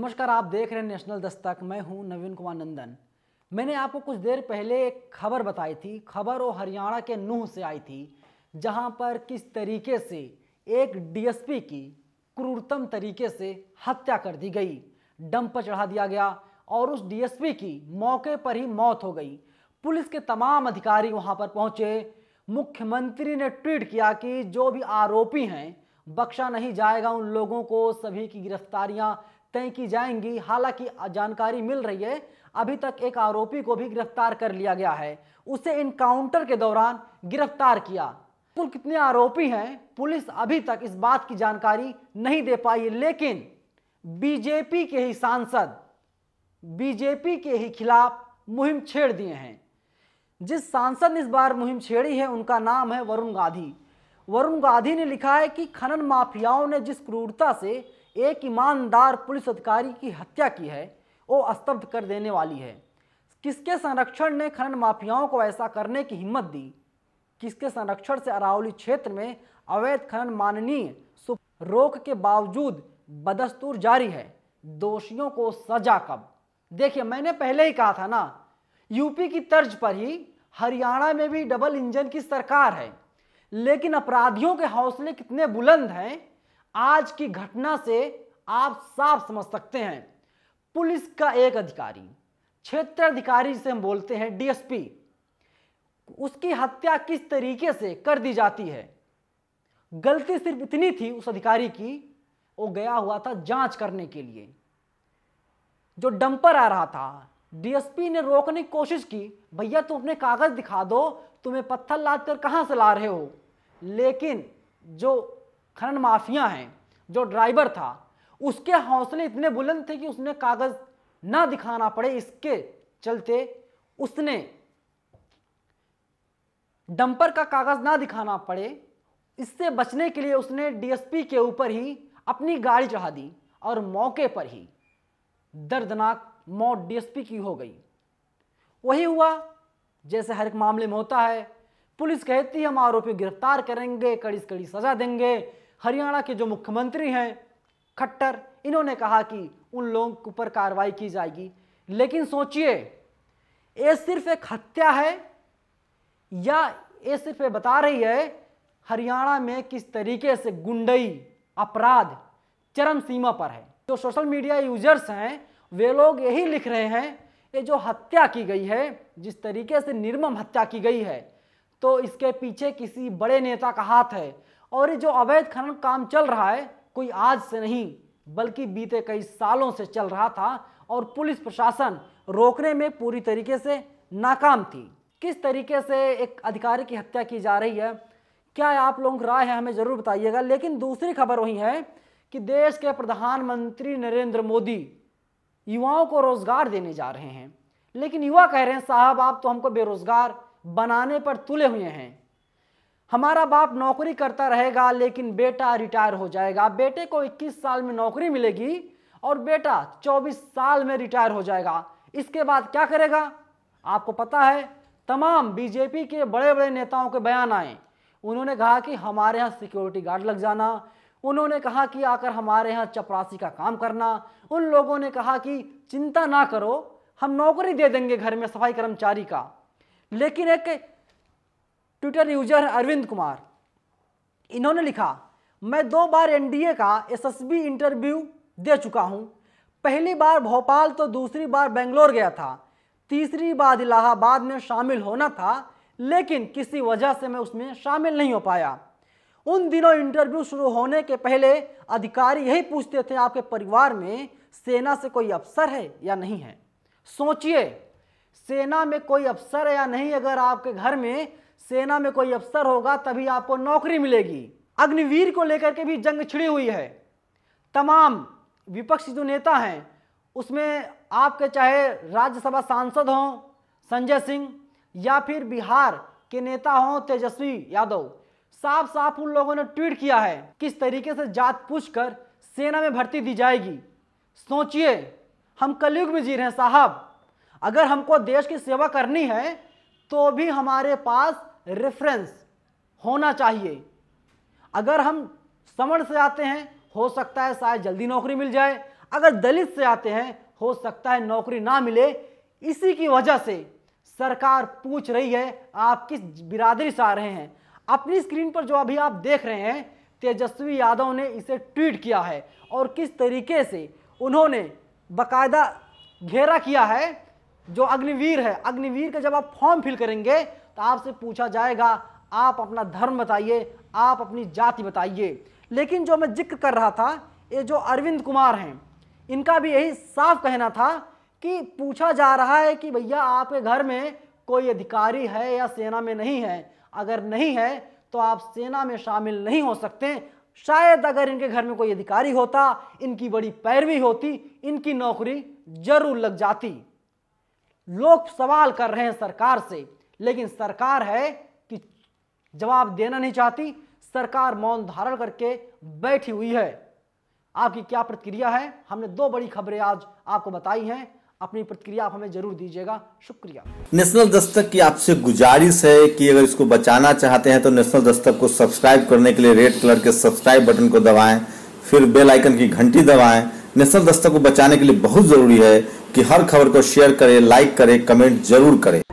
नमस्कार आप देख रहे हैं नेशनल दस्तक मैं हूं नवीन कुमार नंदन मैंने आपको कुछ देर पहले एक खबर बताई थी खबर वो हरियाणा के नूह से आई थी जहां पर किस तरीके से एक डीएसपी की क्रूरतम तरीके से हत्या कर दी गई डंप पर चढ़ा दिया गया और उस डीएसपी की मौके पर ही मौत हो गई पुलिस के तमाम अधिकारी वहां पर पहुंचे मुख्यमंत्री ने ट्वीट किया कि जो भी आरोपी हैं बख्शा नहीं जाएगा उन लोगों को सभी की गिरफ्तारियां तय की जाएंगी हालांकि जानकारी मिल रही है अभी तक एक आरोपी को भी गिरफ्तार कर लिया गया है उसे इनकाउंटर के दौरान गिरफ्तार किया कुल कितने आरोपी हैं पुलिस अभी तक इस बात की जानकारी नहीं दे पाई लेकिन बीजेपी के ही सांसद बीजेपी के ही खिलाफ मुहिम छेड़ दिए हैं जिस सांसद ने इस बार मुहिम छेड़ी है उनका नाम है वरुण गांधी वरुण गांधी ने लिखा है कि खनन माफियाओं ने जिस क्रूरता से एक ईमानदार पुलिस अधिकारी की हत्या की है वो स्तब्ध कर देने वाली है किसके संरक्षण ने खनन माफियाओं को ऐसा करने की हिम्मत दी किसके संरक्षण से अरावली क्षेत्र में अवैध खनन माननीय रोक के बावजूद बदस्तूर जारी है दोषियों को सजा कब देखिए मैंने पहले ही कहा था ना यूपी की तर्ज पर ही हरियाणा में भी डबल इंजन की सरकार है लेकिन अपराधियों के हौसले कितने बुलंद हैं आज की घटना से आप साफ समझ सकते हैं पुलिस का एक अधिकारी क्षेत्र अधिकारी से हम बोलते हैं डीएसपी उसकी हत्या किस तरीके से कर दी जाती है गलती सिर्फ इतनी थी उस अधिकारी की वो गया हुआ था जांच करने के लिए जो डंपर आ रहा था डीएसपी ने रोकने की कोशिश की भैया तुम अपने कागज दिखा दो तुम्हें पत्थर लाद कर कहां से ला रहे हो लेकिन जो खनन माफिया हैं जो ड्राइवर था उसके हौसले इतने बुलंद थे कि उसने कागज़ ना दिखाना पड़े इसके चलते उसने डंपर का कागज़ ना दिखाना पड़े इससे बचने के लिए उसने डीएसपी के ऊपर ही अपनी गाड़ी चढ़ा दी और मौके पर ही दर्दनाक मौत डीएसपी की हो गई वही हुआ जैसे हर एक मामले में होता है पुलिस कहती है हम आरोपी गिरफ्तार करेंगे कड़ी से कड़ी सजा देंगे हरियाणा के जो मुख्यमंत्री हैं खट्टर इन्होंने कहा कि उन लोगों के ऊपर कार्रवाई की जाएगी लेकिन सोचिए ये सिर्फ एक हत्या है या ये सिर्फ बता रही है हरियाणा में किस तरीके से गुंडई अपराध चरम सीमा पर है जो सोशल मीडिया यूजर्स हैं वे लोग यही लिख रहे हैं ये जो हत्या की गई है जिस तरीके से निर्मम हत्या की गई है तो इसके पीछे किसी बड़े नेता का हाथ है और ये जो अवैध खनन काम चल रहा है कोई आज से नहीं बल्कि बीते कई सालों से चल रहा था और पुलिस प्रशासन रोकने में पूरी तरीके से नाकाम थी किस तरीके से एक अधिकारी की हत्या की जा रही है क्या आप लोगों की राय है हमें ज़रूर बताइएगा लेकिन दूसरी खबर वही है कि देश के प्रधानमंत्री नरेंद्र मोदी युवाओं को रोजगार देने जा रहे हैं लेकिन युवा कह रहे हैं साहब आप तो हमको बेरोजगार बनाने पर तुले हुए हैं हमारा बाप नौकरी करता रहेगा लेकिन बेटा रिटायर हो जाएगा बेटे को 21 साल में नौकरी मिलेगी और बेटा 24 साल में रिटायर हो जाएगा इसके बाद क्या करेगा आपको पता है तमाम बीजेपी के बड़े बड़े नेताओं के बयान आए उन्होंने कहा कि हमारे यहाँ सिक्योरिटी गार्ड लग जाना उन्होंने कहा कि आकर हमारे यहाँ चपरासी का काम करना उन लोगों ने कहा कि चिंता ना करो हम नौकरी दे देंगे घर में सफाई कर्मचारी का लेकिन एक ट्विटर यूजर अरविंद कुमार इन्होंने लिखा मैं दो बार एनडीए का एसएसबी इंटरव्यू दे चुका हूं पहली बार भोपाल तो दूसरी बार बेंगलोर गया था तीसरी बार इलाहाबाद में शामिल होना था लेकिन किसी वजह से मैं उसमें शामिल नहीं हो पाया उन दिनों इंटरव्यू शुरू होने के पहले अधिकारी यही पूछते थे आपके परिवार में सेना से कोई अफसर है या नहीं है सोचिए सेना में कोई अफसर है या नहीं अगर आपके घर में सेना में कोई अफसर होगा तभी आपको नौकरी मिलेगी अग्निवीर को लेकर के भी जंग छिड़ी हुई है तमाम विपक्षी जो नेता हैं उसमें आपके चाहे राज्यसभा सांसद हों संजय सिंह या फिर बिहार के नेता हों तेजस्वी यादव साफ साफ उन लोगों ने ट्वीट किया है किस तरीके से जात पूछ कर सेना में भर्ती दी जाएगी सोचिए हम कलयुग में जी रहे हैं साहब अगर हमको देश की सेवा करनी है तो भी हमारे पास रेफरेंस होना चाहिए अगर हम समण से आते हैं हो सकता है शायद जल्दी नौकरी मिल जाए अगर दलित से आते हैं हो सकता है नौकरी ना मिले इसी की वजह से सरकार पूछ रही है आप किस बिरादरी से आ रहे हैं अपनी स्क्रीन पर जो अभी आप देख रहे हैं तेजस्वी यादव ने इसे ट्वीट किया है और किस तरीके से उन्होंने बाकायदा घेरा किया है जो अग्निवीर है अग्निवीर का जब आप फॉर्म फिल करेंगे तो आपसे पूछा जाएगा आप अपना धर्म बताइए आप अपनी जाति बताइए लेकिन जो मैं जिक्र कर रहा था ये जो अरविंद कुमार हैं इनका भी यही साफ कहना था कि पूछा जा रहा है कि भैया आपके घर में कोई अधिकारी है या सेना में नहीं है अगर नहीं है तो आप सेना में शामिल नहीं हो सकते शायद अगर इनके घर में कोई अधिकारी होता इनकी बड़ी पैरवी होती इनकी नौकरी जरूर लग जाती लोग सवाल कर रहे हैं सरकार से लेकिन सरकार है कि जवाब देना नहीं चाहती सरकार मौन धारण करके बैठी हुई है आपकी क्या प्रतिक्रिया है हमने दो बड़ी खबरें आज आपको बताई हैं अपनी प्रतिक्रिया आप हमें जरूर दीजिएगा शुक्रिया नेशनल दस्तक की आपसे गुजारिश है कि अगर इसको बचाना चाहते हैं तो नेशनल दस्तक को सब्सक्राइब करने के लिए रेड कलर के सब्सक्राइब बटन को दबाएं फिर बेल आइकन की घंटी दबाएं नेशनल दस्तक को बचाने के लिए बहुत जरूरी है कि हर खबर को शेयर करें लाइक करें कमेंट जरूर करें